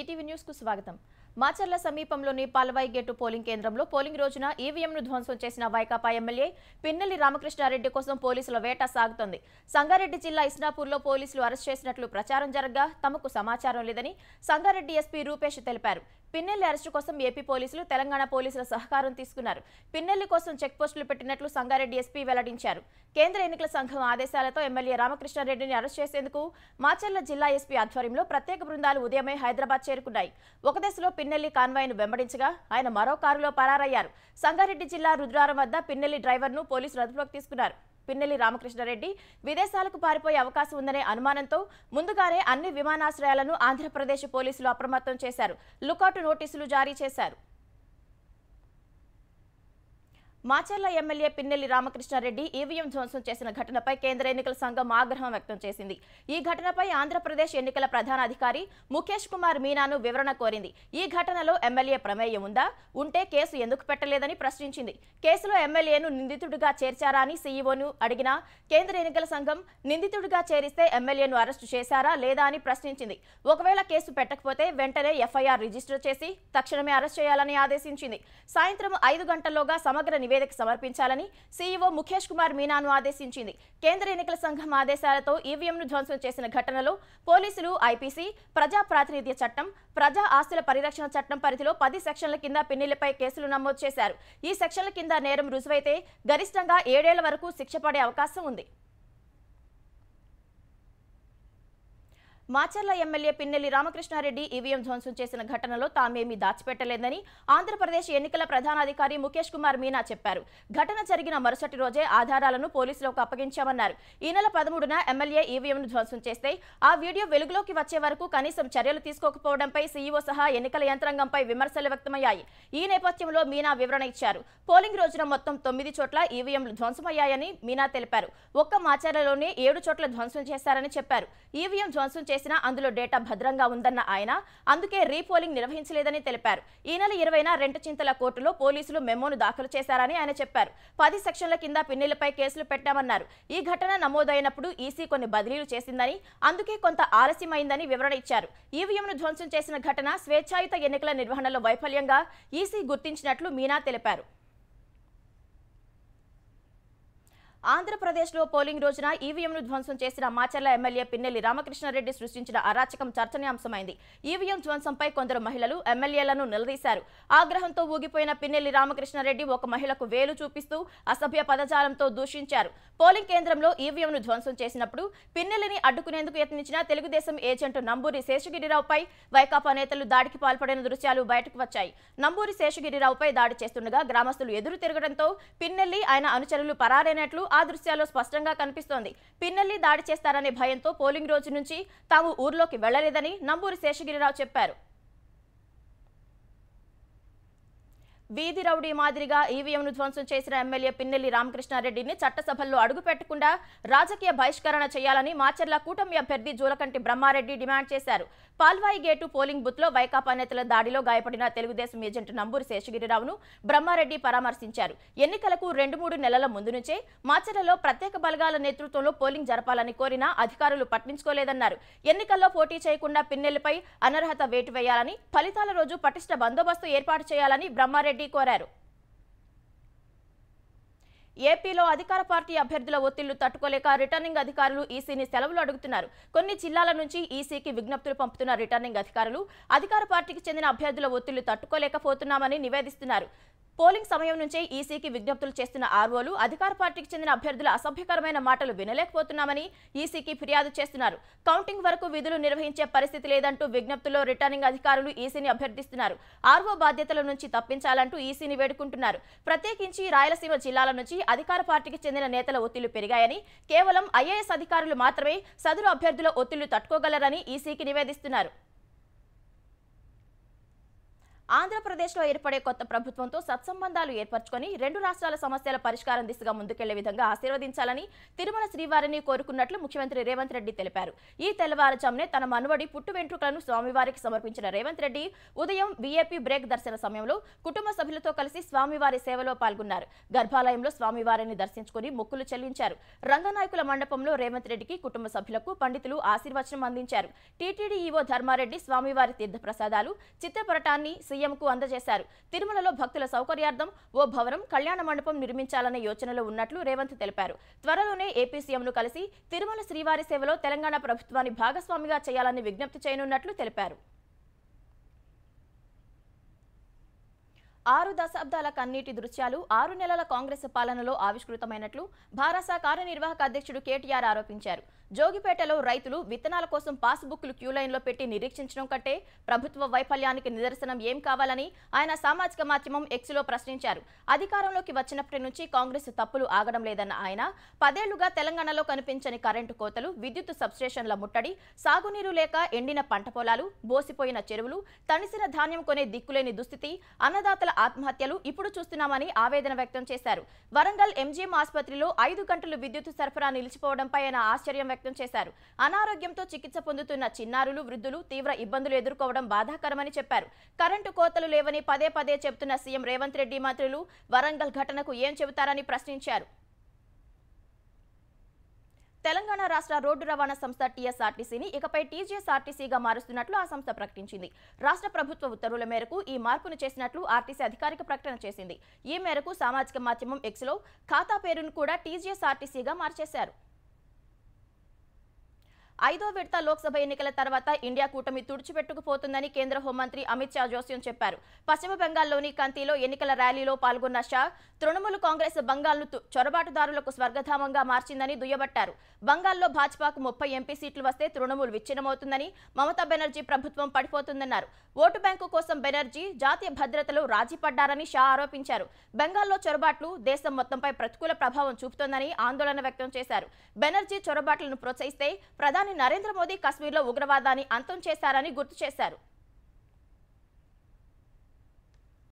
ETV న్యూస్కు స్వాగతం మాచర్ల సమీపంలోని పాలవాయి గేటు పోలింగ్ కేంద్రంలో పోలింగ్ రోజున ఈవీఎంను ధ్వంసం చేసిన వైకాపా ఎమ్మెల్యే పిన్నెల్లి రామకృష్ణారెడ్డి కోసం పోలీసుల వేట సాగుతోంది సంగారెడ్డి జిల్లా ఇస్నాపూర్లో పోలీసులు అరెస్ట్ చేసినట్లు ప్రచారం జరగగా తమకు సమాచారం లేదని సంగారెడ్డి ఎస్పీ రూపేష్ తెలిపారు పిన్నెల్లి అరెస్టు కోసం ఏపీ పోలీసులు తెలంగాణ పోలీసుల సహకారం తీసుకున్నారు పిన్నెల్లి కోసం చెక్ పోస్టులు పెట్టినట్లు సంగారెడ్డి ఎస్పీ వెల్లడించారు కేంద్ర ఎన్నికల సంఘం ఆదేశాలతో ఎమ్మెల్యే రామకృష్ణారెడ్డిని అరెస్ట్ చేసేందుకు మాచర్ల జిల్లా ఎస్పీ ఆధ్వర్యంలో ప్రత్యేక బృందాలు ఉదయమే హైదరాబాద్ చేరుకున్నాయి ఒక దశలో పిన్నెల్లి కాన్వాయ్ను వెంబడించగా ఆయన మరో కారులో పరారయ్యారు సంగారెడ్డి జిల్లా రుద్రారం వద్ద పిన్నెల్లి డ్రైవర్ను పోలీసులు అదుపులోకి తీసుకున్నారు పిన్నెల్లి రామకృష్ణారెడ్డి విదేశాలకు పారిపోయే అవకాశం ఉందనే అనుమానంతో ముందుగానే అన్ని విమానాశ్రయాలను ఆంధ్రప్రదేశ్ పోలీసులు అప్రమత్తం చేశారు లుకౌట్ నోటీసులు జారీ చేశారు మాచర్ల ఎమ్మెల్యే పిన్నెల్లి రామకృష్ణారెడ్డి ఈవీఎం ధ్వంసం చేసిన ఘటనపై కేంద్ర ఎన్నికల సంఘం ఆగ్రహం వ్యక్తం చేసింది ఈ ఘటనపై ఆంధ్రప్రదేశ్ ఎన్నికల ప్రధాన అధికారి ముఖేష్ కుమార్ మీనాను వివరణ కోరింది ఈ ఘటనలో ఎమ్మెల్యే ప్రమేయం ఉందా ఉంటే కేసు ఎందుకు పెట్టలేదని ప్రశ్నించింది కేసులో ఎమ్మెల్యేను నిందితుడిగా చేర్చారా అని సీఈఓను అడిగినా కేంద్ర ఎన్నికల సంఘం నిందితుడిగా చేరిస్తే ఎమ్మెల్యేను అరెస్టు చేశారా లేదా అని ప్రశ్నించింది ఒకవేళ కేసు పెట్టకపోతే వెంటనే ఎఫ్ఐఆర్ రిజిస్టర్ చేసి తక్షణమే అరెస్ట్ చేయాలని ఆదేశించింది సాయంత్రం ఐదు గంటల్లోగా సమగ్ర నివేదిక నివేదిక సమర్పించాలని సీఈఓ ముఖేష్ కుమార్ మీనాను ఆదేశించింది కేంద్ర ఎన్నికల సంఘం ఆదేశాలతో ఈవీఎంను ధ్వంసం చేసిన ఘటనలో పోలీసులు ఐపీసీ ప్రజా ప్రాతినిధ్య చట్టం ప్రజా ఆస్తుల పరిరక్షణ చట్టం పరిధిలో పది సెక్షన్ల కింద పిన్నిలపై కేసులు నమోదు చేశారు ఈ సెక్షన్ల కింద నేరం రుజువైతే గరిష్టంగా ఏడేళ్ల వరకు శిక్ష పడే అవకాశం ఉంది మాచర్ల ఎమ్మెల్యే పిన్నెల్లి రామకృష్ణారెడ్డి ఈవీఎం ధ్వంసం చేసిన ఘటనలో తామేమీ దాచిపెట్టలేదని ఆంధ్రప్రదేశ్ ఎన్నికల ప్రధానాధికారి ముఖేష్ కుమార్ మీనా చెప్పారు ఘటన జరిగిన మరుసటి రోజే ఆధారాలను పోలీసులకు అప్పగించామన్నారు ఈ నెల పదమూడున ఎమ్మెల్యే ఈవీఎంను ధ్వంసం చేస్తే ఆ వీడియో వెలుగులోకి వచ్చే వరకు కనీసం చర్యలు తీసుకోకపోవడంపై సీఈఓ సహా ఎన్నికల యంత్రాంగంపై విమర్శలు వ్యక్తమయ్యాయి ఈ నేపథ్యంలో మీనా వివరణ ఇచ్చారు పోలింగ్ రోజున మొత్తం తొమ్మిది చోట్ల ఈవీఎంలు ధ్వంసమయ్యాయని మీనా తెలిపారు ఒక్క మాచర్లలోనే ఏడు చోట్ల ధ్వంసం చేశారని చెప్పారు ఈవీఎం ధ్వంసం చేసినా అందులో డేటా భద్రంగా ఉందన్న ఆయన అందుకే రీపోలింగ్ నిర్వహించలేదని తెలిపారు ఈ నెల ఇరవైన చింతల కోర్టులో పోలీసులు మెమోను దాఖలు చేశారని ఆయన చెప్పారు పది సెక్షన్ల కింద పిన్నెలపై కేసులు పెట్టామన్నారు ఈ ఘటన నమోదైనప్పుడు ఈసీ కొన్ని బదిలీలు చేసిందని అందుకే కొంత ఆలస్యమైందని వివరణ ఇచ్చారు ఈవీఎంను ధ్వంసం చేసిన ఘటన స్వేచ్ఛాయుత ఎన్నికల నిర్వహణలో వైఫల్యంగా ఈసీ గుర్తించినట్లు మీనా తెలిపారు ఆంధ్రప్రదేశ్లో పోలింగ్ రోజున ఈవీఎంను ధ్వంసం చేసిన మాచర్ల ఎమ్మెల్యే పిన్నెల్లి రామకృష్ణారెడ్డి సృష్టించిన అరాచకం చర్చనీయాంశమైంది ఈవీఎం ధ్వంసంపై కొందరు మహిళలు ఎమ్మెల్యేలను నిలదీశారు ఆగ్రహంతో ఊగిపోయిన పిన్నెల్లి రామకృష్ణారెడ్డి ఒక మహిళకు వేలు చూపిస్తూ అసభ్య పదజాలంతో దూషించారు పోలింగ్ కేంద్రంలో ఈవీఎంను ధ్వంసం చేసినప్పుడు పిన్నెల్లిని అడ్డుకునేందుకు యత్నించిన తెలుగుదేశం ఏజెంట్ నంబూరి శేషగిరిరావుపై వైకాపా నేతలు దాడికి పాల్పడిన దృశ్యాలు బయటకు వచ్చాయి నంబూరి శేషగిరిరావుపై దాడి చేస్తుండగా గ్రామస్తులు ఎదురు తిరగడంతో పిన్నెల్లి ఆయన అనుచరులు పరారైనట్లు ఆ దృశ్యాల్లో స్పష్టంగా కనిపిస్తోంది పిన్నెల్లి దాడి చేస్తారనే భయంతో పోలింగ్ రోజు నుంచి తాము ఊర్లోకి వెళ్లలేదని నంబూరి శేషగిరిరావు చెప్పారు వీధి రౌడీ మాదిరిగా ఈవీఎంను ధ్వంసం చేసిన ఎమ్మెల్యే పిన్నెల్లి రామకృష్ణారెడ్డిని చట్టసభల్లో అడుగుపెట్టకుండా రాజకీయ బహిష్కరణ చేయాలని మాచర్ల కూటమి అభ్యర్థి జూలకంటి బ్రహ్మారెడ్డి డిమాండ్ చేశారు పాల్వాయి గేటు పోలింగ్ బూత్ లో వైకాపా నేతల దాడిలో గాయపడిన తెలుగుదేశం ఏజెంట్ నంబూరి శేషగిరిరావును బ్రహ్మారెడ్డి పరామర్శించారు ఎన్నికలకు రెండు మూడు నెలల ముందు నుంచే మాచర్లలో ప్రత్యేక బలగాల నేతృత్వంలో పోలింగ్ జరపాలని కోరినా అధికారులు పట్టించుకోలేదన్నారు ఎన్నికల్లో పోటీ చేయకుండా పిన్నెల్లిపై అనర్హత వేటు వేయాలని ఫలితాల రోజు పటిష్ట బందోబస్తు ఏర్పాటు చేయాలని బ్రహ్మారెడ్డి రెడ్డి కోరారు ఏపీలో అధికార పార్టీ అభ్యర్థుల ఒత్తిళ్లు తట్టుకోలేక రిటర్నింగ్ అధికారులు ఈసీని సెలవులు అడుగుతున్నారు కొన్ని జిల్లాల నుంచి ఈసీకి విజ్ఞప్తులు పంపుతున్న రిటర్నింగ్ అధికారులు అధికార పార్టీకి చెందిన అభ్యర్థుల ఒత్తిళ్లు తట్టుకోలేకపోతున్నామని నివేదిస్తున్నారు పోలింగ్ సమయం నుంచే ఈసీకి విజ్ఞప్తులు చేస్తున్న ఆర్వోలు అధికార పార్టీకి చెందిన అభ్యర్థుల అసభ్యకరమైన మాటలు వినలేకపోతున్నామని ఈసీకి ఫిర్యాదు చేస్తున్నారు కౌంటింగ్ వరకు విధులు నిర్వహించే పరిస్థితి లేదంటూ విజ్ఞప్తుల్లో రిటర్నింగ్ అధికారులు ఈసీని అభ్యర్థిస్తున్నారు ఆర్వో బాధ్యతల నుంచి తప్పించాలంటూ ఈసీని వేడుకుంటున్నారు ప్రత్యేకించి రాయలసీమ జిల్లాల నుంచి అధికార పార్టీకి చెందిన నేతల ఒత్తిళ్లు పెరిగాయని కేవలం ఐఏఎస్ అధికారులు మాత్రమే సదరు అభ్యర్థుల ఒత్తిళ్లు తట్టుకోగలరని ఈసీకి నివేదిస్తున్నారు ఆంధ్రప్రదేశ్లో ఏర్పడే కొత్త ప్రభుత్వంతో సత్సంబంధాలు ఏర్పరచుకొని రెండు రాష్ట్రాల సమస్యల పరిష్కారం దిశగా ముందుకెళ్లే విధంగా ఆశీర్వదించాలని తిరుమల శ్రీవారిని కోరుకున్నట్లు ముఖ్యమంత్రి రేవంత్ రెడ్డి తెలిపారు ఈ తెల్లవారుజామునే తన మనువడి పుట్టు వెంట్రుకలను స్వామివారికి సమర్పించిన రేవంత్ రెడ్డి ఉదయం వీఏపీ బ్రేక్ దర్శన సమయంలో కుటుంబ సభ్యులతో కలిసి స్వామివారి సేవలో పాల్గొన్నారు గర్భాలయంలో స్వామివారిని దర్శించుకుని మొక్కులు చెల్లించారు రంగనాయకుల మండపంలో రేవంత్ రెడ్డికి కుటుంబ సభ్యులకు పండితులు ఆశీర్వచనం అందించారు టీటీడీ ఈవో ధర్మారెడ్డి స్వామివారి తీర్థప్రసాదాలు చిత్రపటటాన్ని సీఎంకు అందజేశారు తిరుమలలో భక్తుల సౌకర్యార్థం ఓ భవనం కళ్యాణ మండపం నిర్మించాలనే యోచనలో ఉన్నట్లు రేవంత్ తెలిపారు త్వరలోనే ఏపీ సీఎంను కలిసి తిరుమల శ్రీవారి సేవలో తెలంగాణ ప్రభుత్వాన్ని భాగస్వామిగా చేయాలని విజ్ఞప్తి చేయనున్నట్లు తెలిపారు ఆరు దశాబ్దాల కన్నీటి దృశ్యాలు ఆరు నెలల కాంగ్రెస్ పాలనలో ఆవిష్కృతమైనట్లు భారస కార్యనిర్వాహక అధ్యక్షుడు కేటీఆర్ ఆరోపించారు జోగిపేటలో రైతులు విత్తనాల కోసం పాస్బుక్లు క్యూలైన్లో పెట్టి నిరీక్షించడం కంటే ప్రభుత్వ వైఫల్యానికి నిదర్శనం ఏం కావాలని ఆయన సామాజిక మాధ్యమం ఎక్స్లో ప్రశ్నించారు అధికారంలోకి వచ్చినప్పటి నుంచి కాంగ్రెస్ తప్పులు ఆగడం లేదన్న ఆయన పదేళ్లుగా తెలంగాణలో కనిపించని కరెంటు కోతలు విద్యుత్ సబ్స్టేషన్ల ముట్టడి సాగునీరు లేక ఎండిన పంట పొలాలు బోసిపోయిన చెరువులు తనిసిన ధాన్యం కొనే దిక్కులేని దుస్థితి అన్నదాతల ఆత్మహత్యలు ఇప్పుడు చూస్తున్నామని ఆవేదన వ్యక్తం చేశారు వరంగల్ ఎంజీఎం ఆసుపత్రిలో ఐదు గంటలు విద్యుత్ సరఫరా నిలిచిపోవడంపై ఆయన ఆశ్చర్యం వ్యక్తం చేశారు అనారోగ్యంతో చికిత్స పొందుతున్న చిన్నారులు వృద్ధులు తీవ్ర ఇబ్బందులు ఎదుర్కోవడం బాధాకరమని చెప్పారు కరెంటు కోతలు లేవని పదే పదే చెబుతున్న సీఎం రేవంత్ రెడ్డి మంత్రులు వరంగల్ ఘటనకు ఏం చెబుతారని ప్రశ్నించారు తెలంగాణ రాష్ట్ర రోడ్డు రవాణా సంస్థ టీఎస్ఆర్టీసీని ఇకపై టీజీఎస్ఆర్టీసీగా మారుస్తున్నట్లు ఆ సంస్థ ప్రకటించింది రాష్ట్ర ప్రభుత్వ ఉత్తర్వుల మేరకు ఈ మార్పును చేసినట్లు ఆర్టీసీ అధికారిక ప్రకటన చేసింది ఈ మేరకు సామాజిక మాధ్యమం ఎక్స్లో ఖాతా పేరును కూడా టీజీఎస్ఆర్టీసీగా మార్చేశారు ఐదో విడత లోక్సభ ఎన్నికల తర్వాత ఇండియా కూటమి తుడిచిపెట్టుకుపోతుందని కేంద్ర హోంమంత్రి అమిత్ షా జోస్యం చెప్పారు పశ్చిమ బెంగాల్లోని కంతిలో ఎన్నికల ర్యాలీలో పాల్గొన్న షా తృణమూల్ కాంగ్రెస్ బంగాల్ను చొరబాటుదారులకు స్వర్గధామంగా మార్చిందని దుయ్యబట్టారు బంగాల్లో భాజపాకు ముప్పై ఎంపీ సీట్లు వస్తే తృణమూల్ విచ్ఛిన్నమవుతుందని మమతా బెనర్జీ ప్రభుత్వం పడిపోతుందన్నారు ఓటు బ్యాంకు కోసం బెనర్జీ జాతీయ భద్రతలో రాజీ పడ్డారని షా ఆరోపించారు బెంగాల్లో చొరబాట్లు దేశం మొత్తంపై ప్రతికూల ప్రభావం చూపుతోందని ఆందోళన వ్యక్తం చేశారు బెనర్జీ చొరబాట్లను ప్రోత్సహిస్తే ప్రధాన ప్రధాని నరేంద్ర మోదీ కశ్మీర్లో ఉగ్రవాదాన్ని అంతం చేశారని గుర్తు చేశారు